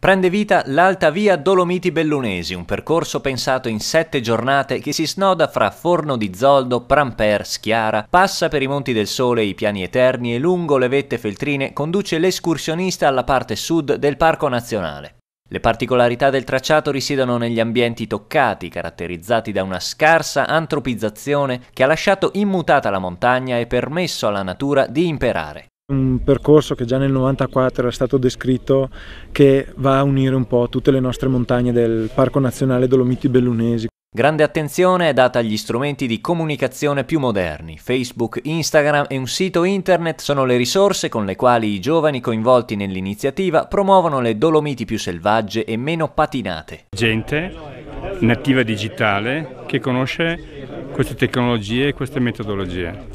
Prende vita l'Alta Via Dolomiti Bellunesi, un percorso pensato in sette giornate che si snoda fra Forno di Zoldo, Pramper, Schiara, passa per i Monti del Sole e i Piani Eterni e lungo le vette feltrine conduce l'escursionista alla parte sud del Parco Nazionale. Le particolarità del tracciato risiedono negli ambienti toccati, caratterizzati da una scarsa antropizzazione che ha lasciato immutata la montagna e permesso alla natura di imperare. Un percorso che già nel 94 era stato descritto che va a unire un po' tutte le nostre montagne del Parco Nazionale Dolomiti Bellunesi. Grande attenzione è data agli strumenti di comunicazione più moderni. Facebook, Instagram e un sito internet sono le risorse con le quali i giovani coinvolti nell'iniziativa promuovono le Dolomiti più selvagge e meno patinate. Gente nativa digitale che conosce queste tecnologie e queste metodologie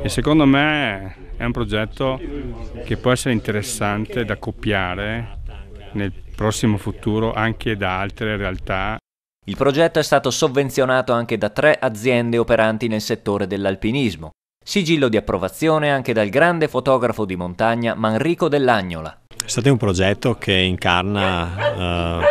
e secondo me è un progetto che può essere interessante da copiare nel prossimo futuro anche da altre realtà. Il progetto è stato sovvenzionato anche da tre aziende operanti nel settore dell'alpinismo. Sigillo di approvazione anche dal grande fotografo di montagna Manrico Dell'Agnola. È stato un progetto che incarna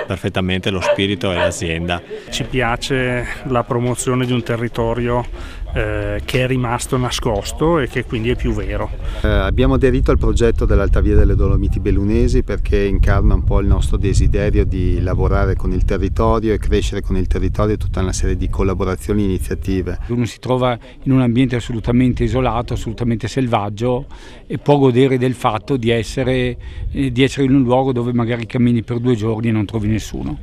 eh, perfettamente lo spirito e l'azienda. Ci piace la promozione di un territorio eh, che è rimasto nascosto e che quindi è più vero. Eh, abbiamo aderito al progetto dell'Alta Via delle Dolomiti Bellunesi perché incarna un po' il nostro desiderio di lavorare con il territorio e crescere con il territorio tutta una serie di collaborazioni e iniziative. Uno si trova in un ambiente assolutamente isolato, assolutamente selvaggio e può godere del fatto di essere eh, di essere in un luogo dove magari cammini per due giorni e non trovi nessuno.